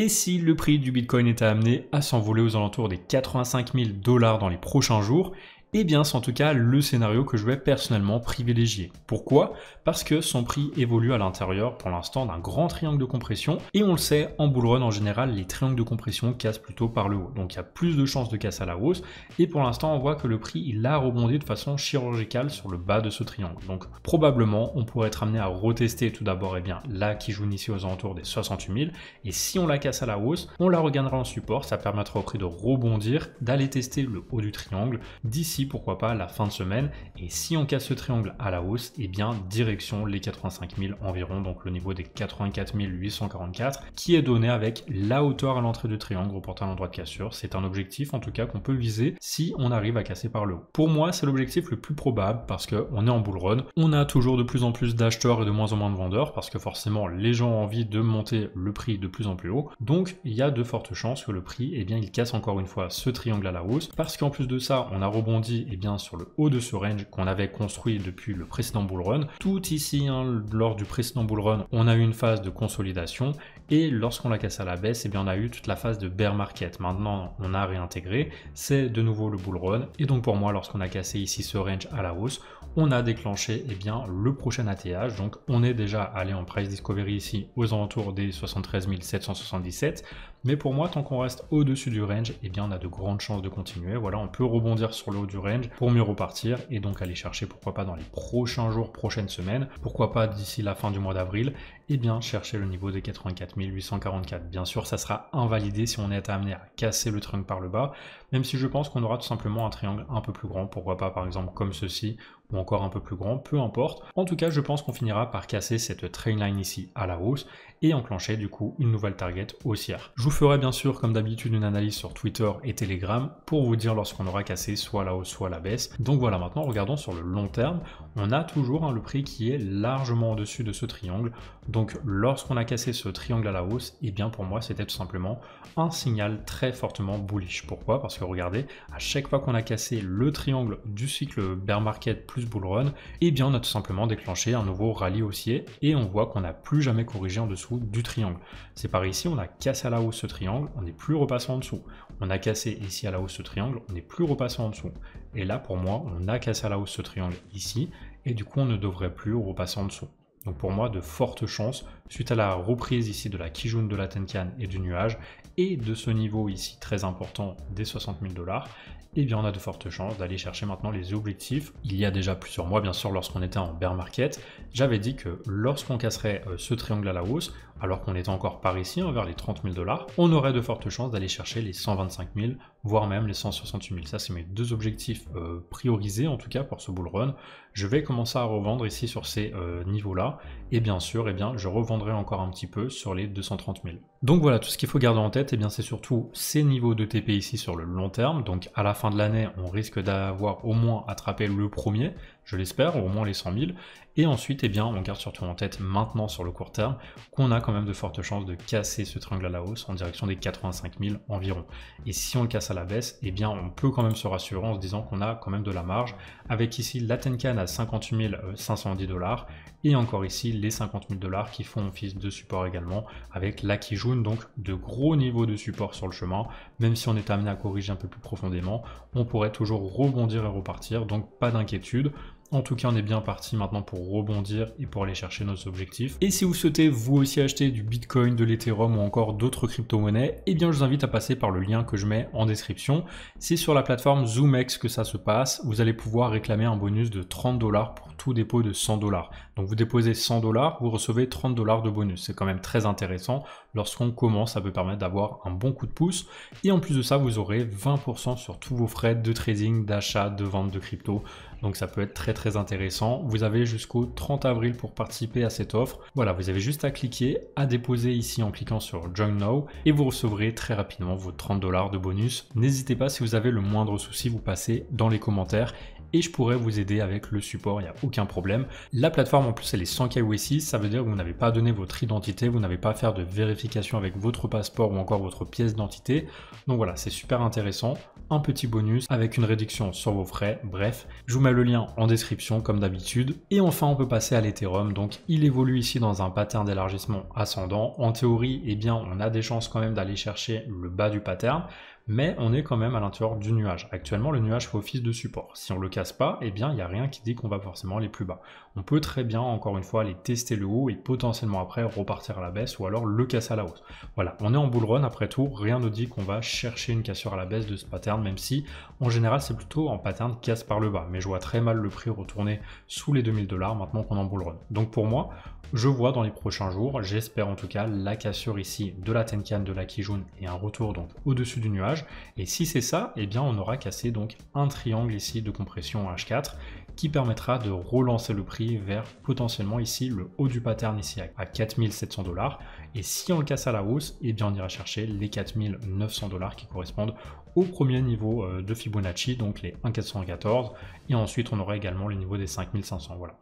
Et si le prix du Bitcoin était amené à s'envoler aux alentours des 85 000 dollars dans les prochains jours, et eh bien, c'est en tout cas le scénario que je vais personnellement privilégier. Pourquoi Parce que son prix évolue à l'intérieur pour l'instant d'un grand triangle de compression et on le sait, en bull en général, les triangles de compression cassent plutôt par le haut. Donc il y a plus de chances de casse à la hausse et pour l'instant, on voit que le prix il a rebondi de façon chirurgicale sur le bas de ce triangle. Donc probablement, on pourrait être amené à retester tout d'abord et eh bien là qui joue ici aux alentours des 68 000 et si on la casse à la hausse, on la regagnera en support, ça permettra au prix de rebondir, d'aller tester le haut du triangle d'ici pourquoi pas, la fin de semaine. Et si on casse ce triangle à la hausse, et eh bien direction les 85 000 environ, donc le niveau des 84 844, qui est donné avec la hauteur à l'entrée du triangle reportant l'endroit de cassure. C'est un objectif en tout cas qu'on peut viser si on arrive à casser par le haut. Pour moi, c'est l'objectif le plus probable parce que on est en bull run, on a toujours de plus en plus d'acheteurs et de moins en moins de vendeurs parce que forcément les gens ont envie de monter le prix de plus en plus haut. Donc il y a de fortes chances que le prix, et eh bien, il casse encore une fois ce triangle à la hausse parce qu'en plus de ça, on a rebondi et eh bien, sur le haut de ce range qu'on avait construit depuis le précédent bull run. Tout ici, hein, lors du précédent bull run, on a eu une phase de consolidation et lorsqu'on la cassé à la baisse, et eh bien, on a eu toute la phase de bear market. Maintenant, on a réintégré, c'est de nouveau le bull run et donc pour moi, lorsqu'on a cassé ici ce range à la hausse, on a déclenché et eh bien, le prochain ATH. Donc on est déjà allé en price discovery ici aux alentours des 73 777. Mais pour moi, tant qu'on reste au-dessus du range, et bien, on a de grandes chances de continuer. Voilà, on peut rebondir sur le haut du range pour mieux repartir et donc aller chercher pourquoi pas dans les prochains jours, prochaines semaines, pourquoi pas d'ici la fin du mois d'avril, et eh bien chercher le niveau des 84 844. Bien sûr, ça sera invalidé si on est amené à casser le trunk par le bas, même si je pense qu'on aura tout simplement un triangle un peu plus grand, pourquoi pas par exemple comme ceci, ou encore un peu plus grand, peu importe. En tout cas, je pense qu'on finira par casser cette line ici à la hausse et enclencher du coup une nouvelle target haussière. Je vous ferai bien sûr comme d'habitude une analyse sur Twitter et Telegram pour vous dire lorsqu'on aura cassé soit la hausse soit la baisse. Donc voilà, maintenant regardons sur le long terme on a toujours hein, le prix qui est largement au-dessus de ce triangle. Donc lorsqu'on a cassé ce triangle à la hausse, et eh bien pour moi c'était tout simplement un signal très fortement bullish. Pourquoi Parce que regardez, à chaque fois qu'on a cassé le triangle du cycle bear market plus bull run, et eh bien on a tout simplement déclenché un nouveau rallye haussier et on voit qu'on n'a plus jamais corrigé en dessous du triangle. C'est par ici, on a cassé à la hausse ce triangle, on n'est plus repassé en dessous. On a cassé ici à la hausse ce triangle, on n'est plus repassé en dessous. Et là pour moi, on a cassé à la hausse ce triangle ici et du coup on ne devrait plus repasser en dessous. Donc pour moi, de fortes chances, suite à la reprise ici de la Kijun de la Tenkan et du nuage, et de ce niveau ici très important des 60 000 dollars, eh bien on a de fortes chances d'aller chercher maintenant les objectifs. Il y a déjà plusieurs mois, bien sûr, lorsqu'on était en bear market, j'avais dit que lorsqu'on casserait euh, ce triangle à la hausse, alors qu'on est encore par ici, hein, vers les 30 000 dollars, on aurait de fortes chances d'aller chercher les 125 000, voire même les 168 000. Ça, c'est mes deux objectifs euh, priorisés, en tout cas pour ce bull run. Je vais commencer à revendre ici sur ces euh, niveaux-là, et bien sûr, et eh bien, je revendrai encore un petit peu sur les 230 000. Donc voilà, tout ce qu'il faut garder en tête, et eh bien, c'est surtout ces niveaux de TP ici sur le long terme. Donc à la fin de l'année, on risque d'avoir au moins attrapé le premier, je l'espère, au moins les 100 000. Et ensuite, et eh bien, on garde surtout en tête maintenant sur le court terme qu'on a même de fortes chances de casser ce triangle à la hausse en direction des 85 000 environ. Et si on le casse à la baisse, eh bien on peut quand même se rassurer en se disant qu'on a quand même de la marge, avec ici la Tenkan à 58 510 dollars, et encore ici les 50 000 dollars qui font office de support également, avec la Kijun, donc de gros niveaux de support sur le chemin, même si on est amené à corriger un peu plus profondément, on pourrait toujours rebondir et repartir, donc pas d'inquiétude. En tout cas, on est bien parti maintenant pour rebondir et pour aller chercher nos objectifs. Et si vous souhaitez vous aussi acheter du Bitcoin, de l'Ethereum ou encore d'autres crypto-monnaies, eh bien je vous invite à passer par le lien que je mets en description. C'est sur la plateforme ZoomX que ça se passe. Vous allez pouvoir réclamer un bonus de 30 dollars pour tout dépôt de 100 dollars. Donc vous déposez 100 dollars, vous recevez 30 dollars de bonus. C'est quand même très intéressant. Lorsqu'on commence, ça peut permettre d'avoir un bon coup de pouce. Et en plus de ça, vous aurez 20% sur tous vos frais de trading, d'achat, de vente de crypto. Donc ça peut être très très intéressant. Vous avez jusqu'au 30 avril pour participer à cette offre. Voilà, vous avez juste à cliquer, à déposer ici en cliquant sur Join Now et vous recevrez très rapidement vos 30 dollars de bonus. N'hésitez pas si vous avez le moindre souci, vous passez dans les commentaires et je pourrais vous aider avec le support, il n'y a aucun problème. La plateforme en plus elle est sans KYC, ça veut dire que vous n'avez pas donné votre identité, vous n'avez pas à faire de vérification avec votre passeport ou encore votre pièce d'identité. Donc voilà, c'est super intéressant, un petit bonus avec une réduction sur vos frais, bref. Je vous mets le lien en description comme d'habitude. Et enfin on peut passer à l'Ethereum, donc il évolue ici dans un pattern d'élargissement ascendant. En théorie, eh bien on a des chances quand même d'aller chercher le bas du pattern mais on est quand même à l'intérieur du nuage. Actuellement, le nuage fait office de support. Si on le casse pas, eh bien, il n'y a rien qui dit qu'on va forcément aller plus bas. On peut très bien, encore une fois, aller tester le haut et potentiellement après repartir à la baisse ou alors le casser à la hausse. Voilà, on est en bull run après tout, rien ne dit qu'on va chercher une cassure à la baisse de ce pattern, même si en général, c'est plutôt en pattern casse par le bas. Mais je vois très mal le prix retourner sous les 2000 dollars maintenant qu'on est en bull run. Donc pour moi, je vois dans les prochains jours, j'espère en tout cas, la cassure ici de la Tenkan de la Kijun et un retour donc au-dessus du nuage. Et si c'est ça, eh bien on aura cassé donc un triangle ici de compression H4 qui permettra de relancer le prix vers potentiellement ici le haut du pattern ici à 4700 dollars. Et si on le casse à la hausse, eh bien on ira chercher les 4900 dollars qui correspondent au premier niveau euh, de Fibonacci, donc les 1414, et ensuite on aurait également le niveau des 5500. Voilà.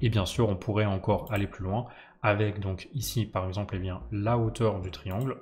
Et bien sûr, on pourrait encore aller plus loin avec donc ici par exemple et eh bien, la hauteur du triangle,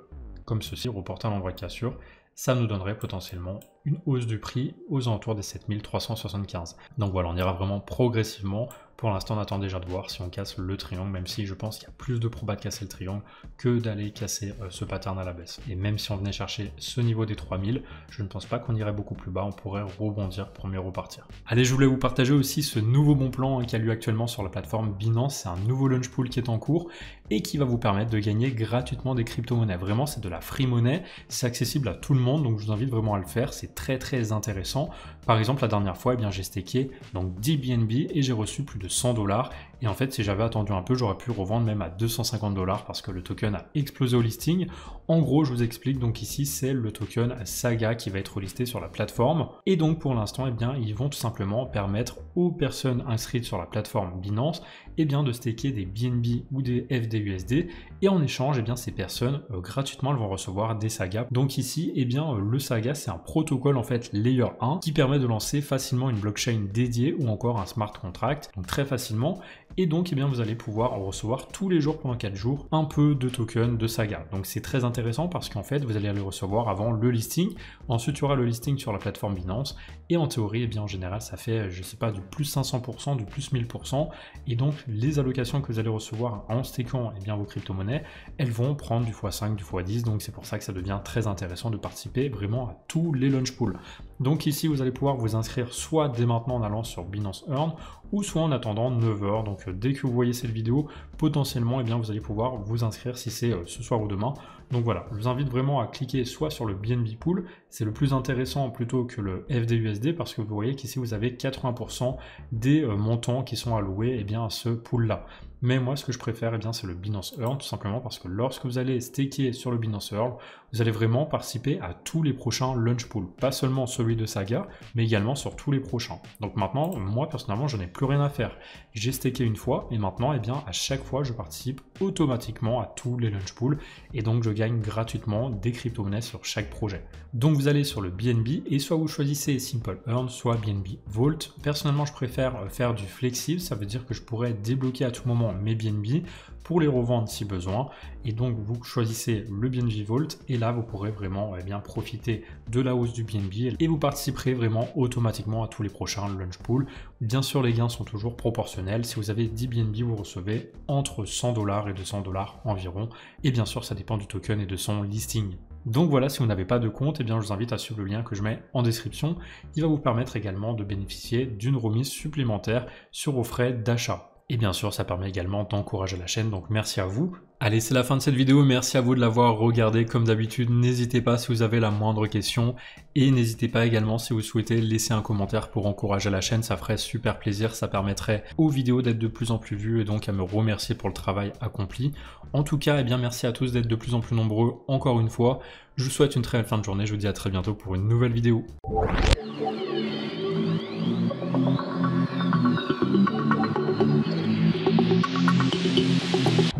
comme ceci, reporté à l'endroit cassure, ça nous donnerait potentiellement une hausse du prix aux alentours des 7375. Donc voilà, on ira vraiment progressivement pour l'instant, on attend déjà de voir si on casse le triangle, même si je pense qu'il y a plus de probas de casser le triangle que d'aller casser euh, ce pattern à la baisse. Et même si on venait chercher ce niveau des 3000, je ne pense pas qu'on irait beaucoup plus bas, on pourrait rebondir pour mieux repartir. Allez, je voulais vous partager aussi ce nouveau bon plan hein, qui a lieu actuellement sur la plateforme Binance. C'est un nouveau launch pool qui est en cours et qui va vous permettre de gagner gratuitement des crypto-monnaies. Vraiment, c'est de la free money, c'est accessible à tout le monde, donc je vous invite vraiment à le faire, c'est très très intéressant. Par exemple, la dernière fois, eh bien j'ai staké donc 10 BNB et j'ai reçu plus de 100 dollars et en fait, si j'avais attendu un peu, j'aurais pu revendre même à 250 dollars parce que le token a explosé au listing. En gros, je vous explique. Donc ici, c'est le token Saga qui va être listé sur la plateforme. Et donc pour l'instant, eh bien, ils vont tout simplement permettre aux personnes inscrites sur la plateforme Binance eh bien, de staker des BNB ou des FDUSD. Et en échange, eh bien, ces personnes euh, gratuitement elles vont recevoir des sagas. Donc ici, et eh bien, euh, le saga, c'est un protocole en fait layer 1 qui permet de lancer facilement une blockchain dédiée ou encore un smart contract. Donc très facilement et donc eh bien, vous allez pouvoir recevoir tous les jours pendant 4 jours un peu de token de saga. Donc c'est très intéressant parce qu'en fait vous allez le recevoir avant le listing, ensuite il y aura le listing sur la plateforme Binance et en théorie eh bien, en général ça fait je sais pas du plus 500%, du plus 1000% et donc les allocations que vous allez recevoir en staking eh bien, vos crypto-monnaies elles vont prendre du x5, du x10 donc c'est pour ça que ça devient très intéressant de participer vraiment à tous les launch pools. Donc ici, vous allez pouvoir vous inscrire soit dès maintenant en allant sur Binance Earn ou soit en attendant 9h. Donc euh, dès que vous voyez cette vidéo, potentiellement, eh bien, vous allez pouvoir vous inscrire si c'est euh, ce soir ou demain. Donc voilà, je vous invite vraiment à cliquer soit sur le BNB Pool, c'est le plus intéressant plutôt que le FDUSD parce que vous voyez qu'ici vous avez 80% des euh, montants qui sont alloués et eh bien, à ce pool-là. Mais moi, ce que je préfère, eh c'est le Binance Earn, tout simplement parce que lorsque vous allez staker sur le Binance Earn, vous allez vraiment participer à tous les prochains lunchpools, pas seulement celui de Saga, mais également sur tous les prochains. Donc maintenant, moi personnellement, je n'ai plus rien à faire. J'ai staké une fois et maintenant, et eh bien, à chaque fois, je participe automatiquement à tous les lunchpools, et donc je gagne gratuitement des crypto-monnaies sur chaque projet. Donc vous allez sur le BNB et soit vous choisissez Simple Earn, soit BNB Vault. Personnellement, je préfère faire du flexible, ça veut dire que je pourrais débloquer à tout moment mes BNB pour les revendre si besoin. Et donc vous choisissez le BNB Vault et là vous pourrez vraiment eh bien, profiter de la hausse du BNB et vous participerez vraiment automatiquement à tous les prochains launch pool. Bien sûr les gains sont toujours proportionnels. Si vous avez 10 BNB vous recevez entre 100 dollars et 200 dollars environ. Et bien sûr ça dépend du token et de son listing. Donc voilà, si vous n'avez pas de compte, et eh bien, je vous invite à suivre le lien que je mets en description. Il va vous permettre également de bénéficier d'une remise supplémentaire sur vos frais d'achat. Et bien sûr, ça permet également d'encourager la chaîne, donc merci à vous. Allez, c'est la fin de cette vidéo, merci à vous de l'avoir regardée comme d'habitude. N'hésitez pas si vous avez la moindre question et n'hésitez pas également si vous souhaitez laisser un commentaire pour encourager la chaîne, ça ferait super plaisir, ça permettrait aux vidéos d'être de plus en plus vues et donc à me remercier pour le travail accompli. En tout cas, et eh bien merci à tous d'être de plus en plus nombreux encore une fois. Je vous souhaite une très belle fin de journée, je vous dis à très bientôt pour une nouvelle vidéo.